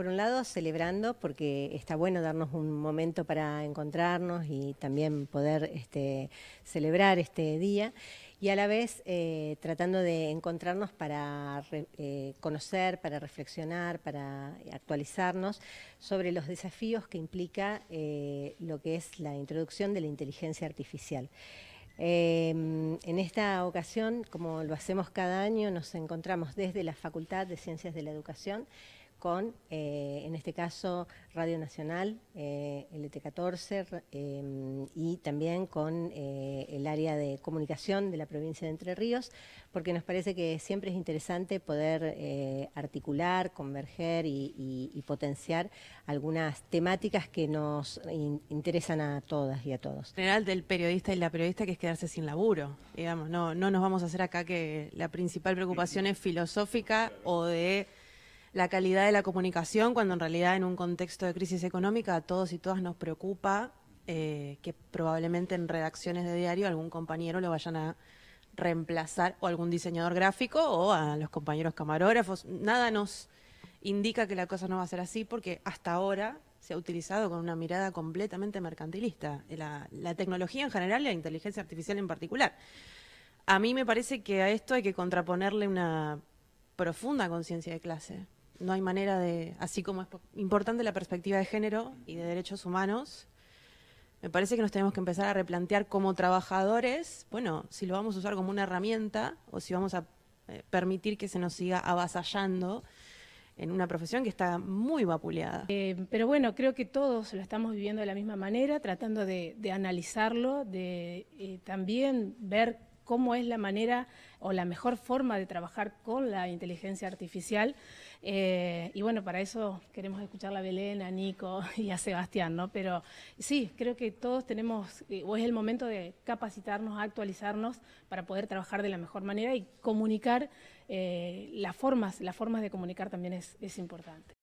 Por un lado, celebrando, porque está bueno darnos un momento para encontrarnos y también poder este, celebrar este día, y a la vez eh, tratando de encontrarnos para eh, conocer, para reflexionar, para actualizarnos sobre los desafíos que implica eh, lo que es la introducción de la inteligencia artificial. Em, en esta ocasión, como lo hacemos cada año, nos encontramos desde la Facultad de Ciencias de la Educación con, eh, en este caso, Radio Nacional, eh, LT14, e eh, y también con eh, el área de comunicación de la provincia de Entre Ríos, porque nos parece que siempre es interesante poder articular, converger y, potenciar algunas temáticas que nos interesan a todas y a todos. En general del periodista y la periodista que es quedarse sin laburo, digamos, no, no nos vamos a hacer acá que la principal preocupación es filosófica o de la calidad de la comunicación, cuando en realidad en un contexto de crisis económica a todos y todas nos preocupa eh, que probablemente en redacciones de diario algún compañero lo vayan a reemplazar o algún diseñador gráfico o a los compañeros camarógrafos. Nada nos indica que la cosa no va a ser así porque hasta ahora se ha utilizado con una mirada completamente mercantilista, la tecnología en general y la inteligencia artificial en particular. A mí me parece que a esto hay que contraponerle una profunda conciencia de clase no hay manera de, así como es importante la perspectiva de género y de derechos humanos, me parece que nos tenemos que empezar a replantear como trabajadores, bueno, si lo vamos a usar como una herramienta o si vamos a eh, permitir que se nos siga avasallando en una profesión que está muy vapuleada. Eh, pero bueno, creo que todos lo estamos viviendo de la misma manera, tratando de, analizarlo, de eh, también ver cómo es la manera o la mejor forma de trabajar con la inteligencia artificial. Eh, y bueno, para eso queremos escuchar a Belén, a Nico y a Sebastián, ¿no? Pero sí, creo que todos tenemos, eh, o es el momento de capacitarnos, actualizarnos para poder trabajar de la mejor manera y comunicar eh, las formas, las formas de comunicar también es importante.